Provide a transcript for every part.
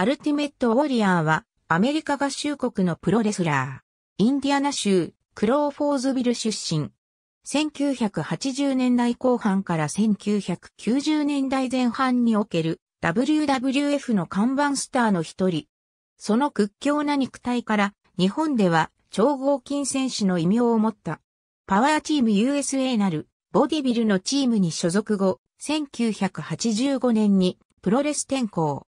アルティメット・ウォリアーは、アメリカ合衆国のプロレスラー。インディアナ州、クローフォーズビル出身。1980年代後半から1990年代前半における WWF の看板スターの一人。その屈強な肉体から日本では超合金戦士の異名を持った。パワーチーム USA なるボディビルのチームに所属後、1985年にプロレス転向。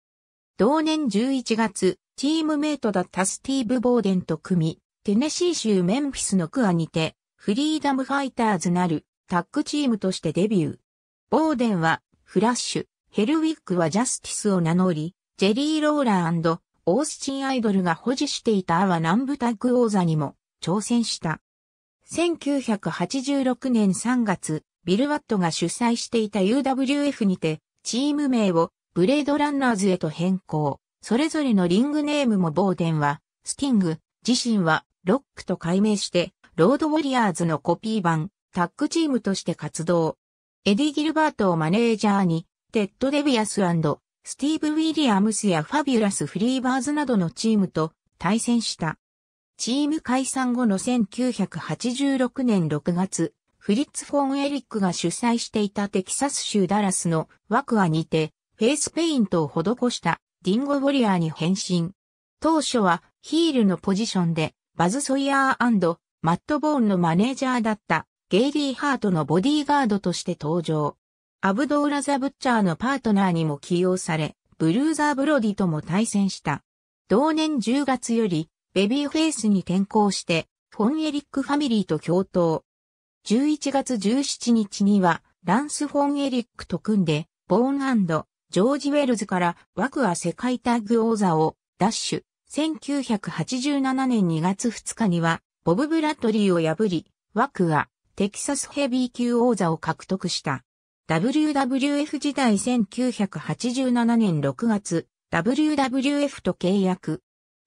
同年11月、チームメイトだったスティーブ・ボーデンと組み、テネシー州メンフィスのクアにて、フリーダムファイターズなるタッグチームとしてデビュー。ボーデンは、フラッシュ、ヘルウィックはジャスティスを名乗り、ジェリー・ローラーオースチン・アイドルが保持していたアワ南部タッグ王座にも挑戦した。1986年3月、ビルワットが主催していた UWF にて、チーム名をブレードランナーズへと変更。それぞれのリングネームもボーデンは、スティング、自身は、ロックと改名して、ロードウォリアーズのコピー版、タッグチームとして活動。エディ・ギルバートをマネージャーに、テッド・デビアススティーブ・ウィリアムスやファビュラス・フリーバーズなどのチームと対戦した。チーム解散後の1986年6月、フリッツ・フォン・エリックが主催していたテキサス州ダラスのワクアにて、フェイスペイントを施したディンゴウォリアーに変身。当初はヒールのポジションでバズ・ソイヤーマット・ボーンのマネージャーだったゲイリー・ハートのボディーガードとして登場。アブドーラ・ザ・ブッチャーのパートナーにも起用され、ブルーザー・ブロディとも対戦した。同年10月よりベビーフェイスに転向して、フォン・エリック・ファミリーと共闘。11月17日には、ランス・フォン・エリックと組んで、ボーンジョージ・ウェルズからワクア世界タッグ王座をダッシュ。1987年2月2日にはボブ・ブラッドリーを破り、ワクアテキサスヘビー級王座を獲得した。WWF 時代1987年6月、WWF と契約。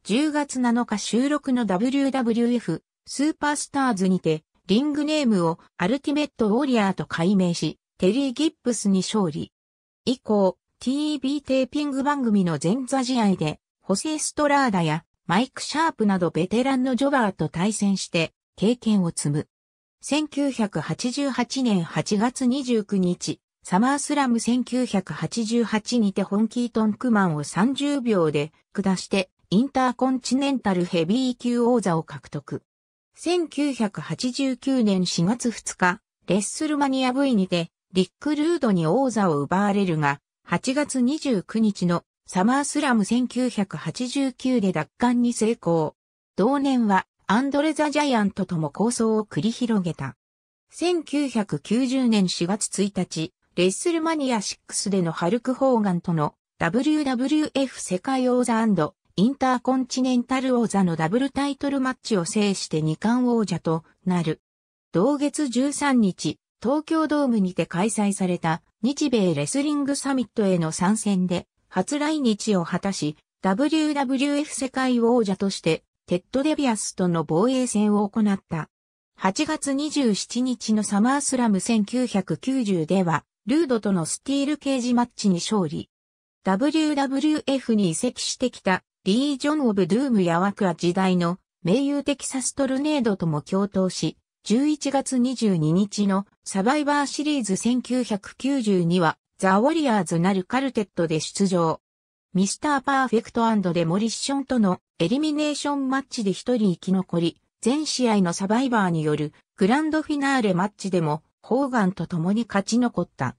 10月7日収録の WWF スーパースターズにて、リングネームをアルティメットウォリアーと改名し、テリー・ギップスに勝利。以降、t b テーピング番組の前座試合で、ホセ・ストラーダやマイク・シャープなどベテランのジョバーと対戦して経験を積む。1988年8月29日、サマースラム1988にてホンキートンクマンを30秒で下してインターコンチネンタルヘビー級王座を獲得。1989年4月2日、レッスルマニア V にて、リック・ルードに王座を奪われるが、8月29日のサマースラム1989で奪還に成功。同年はアンドレ・ザ・ジャイアントとも構想を繰り広げた。1990年4月1日、レッスルマニア6でのハルク・ホーガンとの WWF 世界王座インターコンチネンタル王座のダブルタイトルマッチを制して二冠王者となる。同月13日、東京ドームにて開催された日米レスリングサミットへの参戦で初来日を果たし、WWF 世界王者としてテッド・デビアスとの防衛戦を行った。8月27日のサマースラム1990では、ルードとのスティールケージマッチに勝利。WWF に移籍してきたリージョン・オブ・ドゥームやワクア時代の名誉テキサストルネードとも共闘し、11月22日のサバイバーシリーズ1992はザ・ウォリアーズなるカルテットで出場。ミスター・パーフェクトデモリッションとのエリミネーションマッチで一人生き残り、全試合のサバイバーによるグランドフィナーレマッチでもホーガンと共に勝ち残った。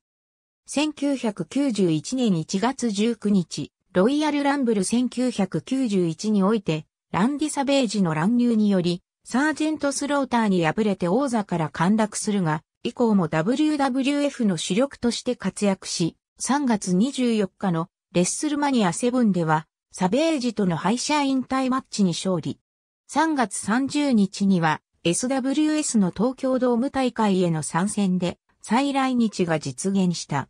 1991年1月19日、ロイヤルランブル1991において、ランディ・サベージの乱入により、サージェント・スローターに敗れて王座から陥落するが、以降も WWF の主力として活躍し、3月24日のレッスルマニア7では、サベージとの敗者引退マッチに勝利。3月30日には、SWS の東京ドーム大会への参戦で、再来日が実現した。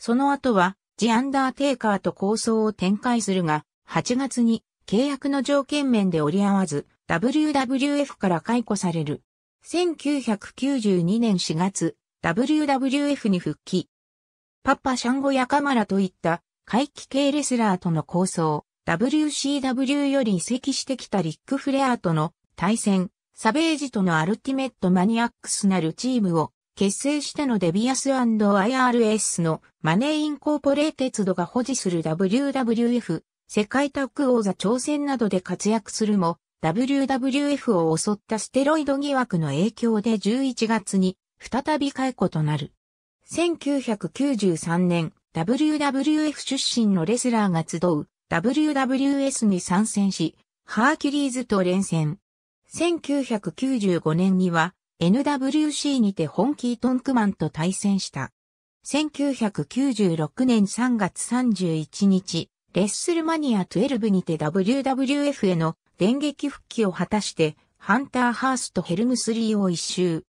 その後は、ジ・アンダーテイカーと構想を展開するが、8月に契約の条件面で折り合わず、WWF から解雇される。1992年4月、WWF に復帰。パパシャンゴやカマラといった怪奇系レスラーとの構想、WCW より移籍してきたリック・フレアとの対戦、サベージとのアルティメットマニアックスなるチームを結成してのデビアス &IRS のマネーインコーポレーテッドが保持する WWF 世界タッグ王座挑戦などで活躍するも、WWF を襲ったステロイド疑惑の影響で11月に再び解雇となる。1993年、WWF 出身のレスラーが集う WWS に参戦し、ハーキュリーズと連戦。1995年には NWC にてホンキートンクマンと対戦した。1996年3月31日、レッスルマニア12にて WWF への電撃復帰を果たして、ハンター・ハースとヘルムスリーを一周。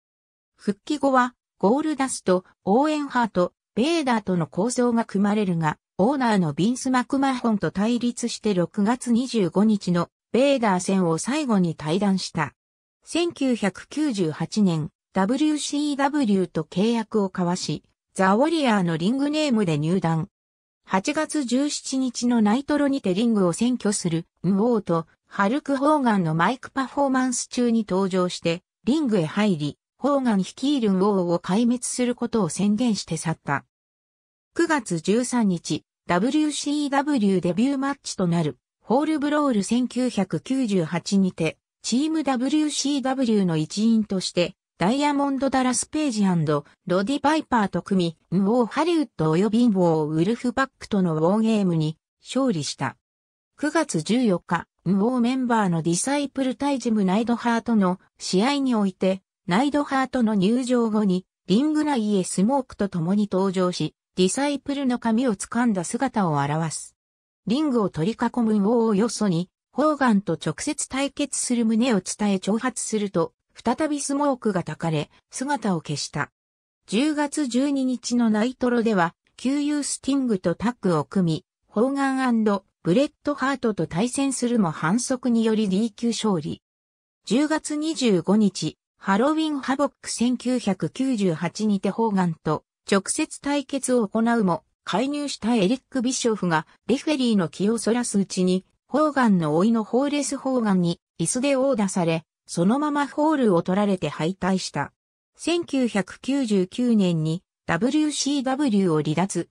復帰後は、ゴールダスト、オーエンハート、ベーダーとの構想が組まれるが、オーナーのビンス・マクマホンと対立して6月25日のベーダー戦を最後に対談した。1998年、WCW と契約を交わし、ザ・ウォリアーのリングネームで入団。8月17日のナイトロにてリングを占拠する、ムオーとハルク・ホーガンのマイクパフォーマンス中に登場して、リングへ入り、ホーガン率いるウォーを壊滅することを宣言して去った。9月13日、WCW デビューマッチとなる、ホールブロール1998にて、チーム WCW の一員として、ダイヤモンド・ダラス・ページロディ・パイパーと組み、ウォー・ハリウッド及びウォー・ウルフ・バックとのウォーゲームに勝利した。9月14日、無王メンバーのディサイプルイジムナイドハートの試合において、ナイドハートの入場後に、リング内へスモークと共に登場し、ディサイプルの髪を掴んだ姿を表す。リングを取り囲む無謀をよそに、ホーガンと直接対決する旨を伝え挑発すると、再びスモークが焚かれ、姿を消した。10月12日のナイトロでは、旧友スティングとタッグを組み、ホーガンブレットハートと対戦するも反則により D 級勝利。10月25日、ハロウィンハボック1998にてホーガンと直接対決を行うも、介入したエリック・ビショフがレフェリーの気をそらすうちに、ホーガンの老いのホーレス・ホーガンに椅子で殴打され、そのままホールを取られて敗退した。1999年に WCW を離脱。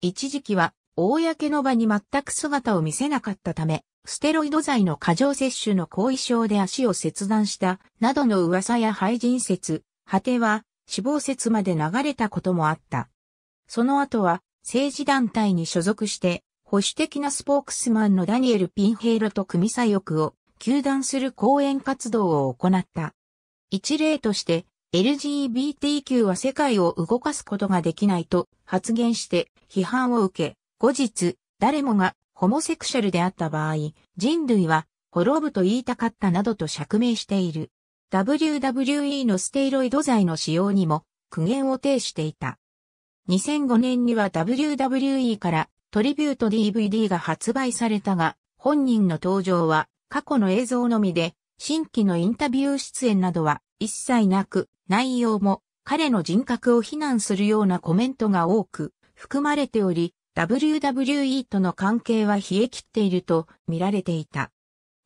一時期は公の場に全く姿を見せなかったため、ステロイド剤の過剰摂取の後遺症で足を切断したなどの噂や廃人説、果ては死亡説まで流れたこともあった。その後は政治団体に所属して保守的なスポークスマンのダニエル・ピンヘイロと組左翼を球断する講演活動を行った。一例として LGBTQ は世界を動かすことができないと発言して批判を受け、後日、誰もがホモセクシャルであった場合、人類は滅ぶと言いたかったなどと釈明している。WWE のステイロイド剤の使用にも苦言を呈していた。2005年には WWE からトリビュート DVD が発売されたが、本人の登場は過去の映像のみで、新規のインタビュー出演などは一切なく、内容も彼の人格を非難するようなコメントが多く含まれており、WWE との関係は冷え切っていると見られていた。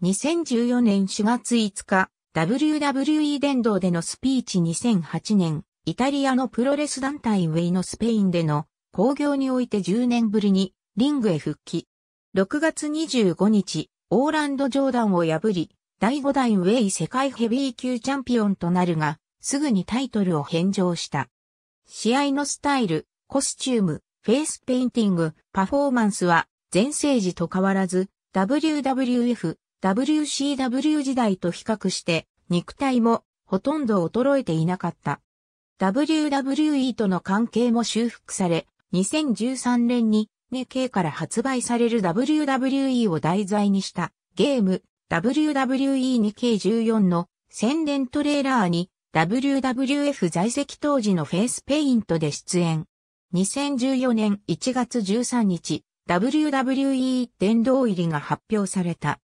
2014年4月5日、WWE 殿堂でのスピーチ2008年、イタリアのプロレス団体ウェイのスペインでの興行において10年ぶりにリングへ復帰。6月25日、オーランド・ジョーダンを破り、第5代ウェイ世界ヘビー級チャンピオンとなるが、すぐにタイトルを返上した。試合のスタイル、コスチューム、フェイスペインティング、パフォーマンスは、前世時と変わらず、WWF、WCW 時代と比較して、肉体も、ほとんど衰えていなかった。WWE との関係も修復され、2013年に、ネケから発売される WWE を題材にした、ゲーム、WWE 2 k 14の宣伝トレーラーに WWF 在籍当時のフェイスペイントで出演。2014年1月13日、WWE 殿堂入りが発表された。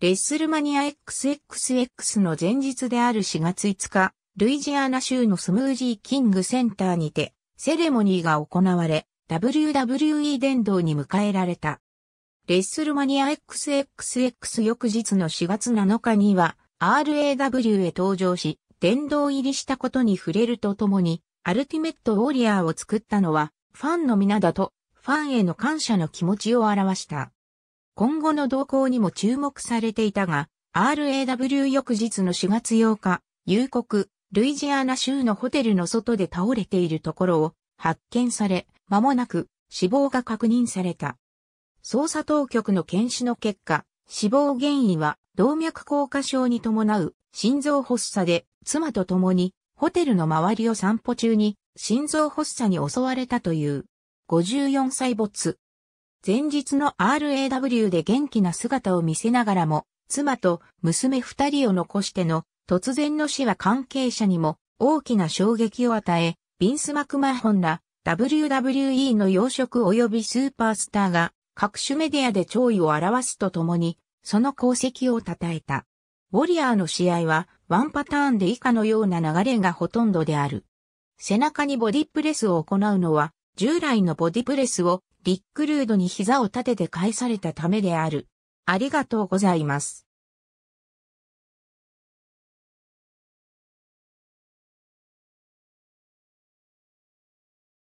レッスルマニア XXX の前日である4月5日、ルイジアナ州のスムージーキングセンターにて、セレモニーが行われ、WWE 殿堂に迎えられた。レッスルマニア XXX 翌日の4月7日には、RAW へ登場し、殿堂入りしたことに触れるとともに、アルティメット・ウォリアーを作ったのは、ファンの皆だと、ファンへの感謝の気持ちを表した。今後の動向にも注目されていたが、RAW 翌日の4月8日、夕刻、ルイジアナ州のホテルの外で倒れているところを発見され、間もなく死亡が確認された。捜査当局の検視の結果、死亡原因は動脈硬化症に伴う心臓発作で妻と共にホテルの周りを散歩中に心臓発作に襲われたという、54歳没。前日の RAW で元気な姿を見せながらも、妻と娘二人を残しての突然の死は関係者にも大きな衝撃を与え、ビンス・マクマホンら WWE の養殖及びスーパースターが各種メディアで弔意を表すとともに、その功績を称えた。ウォリアーの試合はワンパターンで以下のような流れがほとんどである。背中にボディプレスを行うのは、従来のボディプレスをリックルードに膝を立てて返されたためである。ありがとうございます。